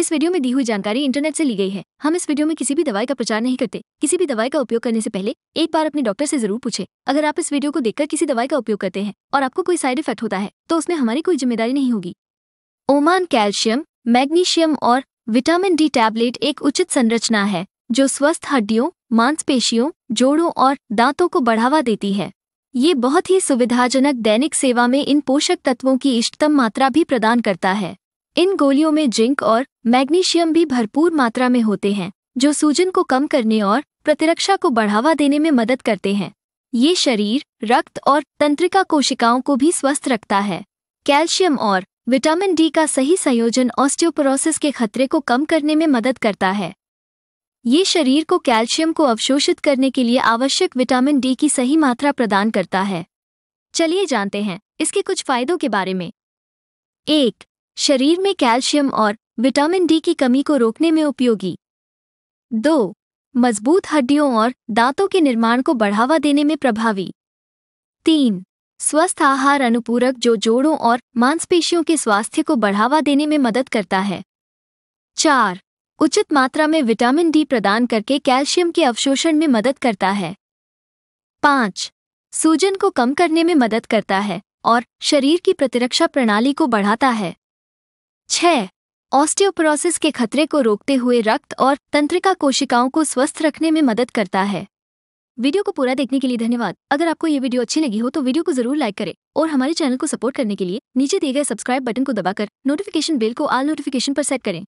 इस वीडियो में दी हुई जानकारी इंटरनेट से ली गई है हम इस वीडियो में किसी भी दवाई का प्रचार नहीं करते किसी भी दवाई का उपयोग करने से पहले एक बार अपने डॉक्टर से जरूर पूछे अगर आप इस वीडियो को देखकर किसी दवाई का उपयोग करते हैं और आपको कोई साइड इफेक्ट होता है तो उसमें हमारी कोई जिम्मेदारी नहीं होगी ओमान कैल्शियम मैग्नीशियम और विटामिन डी टैबलेट एक उचित संरचना है जो स्वस्थ हड्डियों मांसपेशियों जोड़ों और दांतों को बढ़ावा देती है ये बहुत ही सुविधाजनक दैनिक सेवा में इन पोषक तत्वों की इष्टतम मात्रा भी प्रदान करता है इन गोलियों में जिंक और मैग्नीशियम भी भरपूर मात्रा में होते हैं जो सूजन को कम करने और प्रतिरक्षा को बढ़ावा देने में मदद करते हैं ये शरीर रक्त और तंत्रिका कोशिकाओं को भी स्वस्थ रखता है कैल्शियम और विटामिन डी का सही संयोजन ऑस्टियोपोरोसिस के खतरे को कम करने में मदद करता है ये शरीर को कैल्शियम को अवशोषित करने के लिए आवश्यक विटामिन डी की सही मात्रा प्रदान करता है चलिए जानते हैं इसके कुछ फायदों के बारे में एक शरीर में कैल्शियम और विटामिन डी की कमी को रोकने में उपयोगी दो मजबूत हड्डियों और दांतों के निर्माण को बढ़ावा देने में प्रभावी तीन स्वस्थ आहार अनुपूरक जो जोड़ों और मांसपेशियों के स्वास्थ्य को बढ़ावा देने में मदद करता है चार उचित मात्रा में विटामिन डी प्रदान करके कैल्शियम के अवशोषण में मदद करता है पाँच सूजन को कम करने में मदद करता है और शरीर की प्रतिरक्षा प्रणाली को बढ़ाता है छः ऑस्टियोपोरोसिस के खतरे को रोकते हुए रक्त और तंत्रिका कोशिकाओं को स्वस्थ रखने में मदद करता है वीडियो को पूरा देखने के लिए धन्यवाद अगर आपको ये वीडियो अच्छी लगी हो तो वीडियो को जरूर लाइक करें और हमारे चैनल को सपोर्ट करने के लिए नीचे दिए गए सब्सक्राइब बटन को दबाकर नोटिफिकेशन बेल को आल नोटिफिकेशन पर सेट करें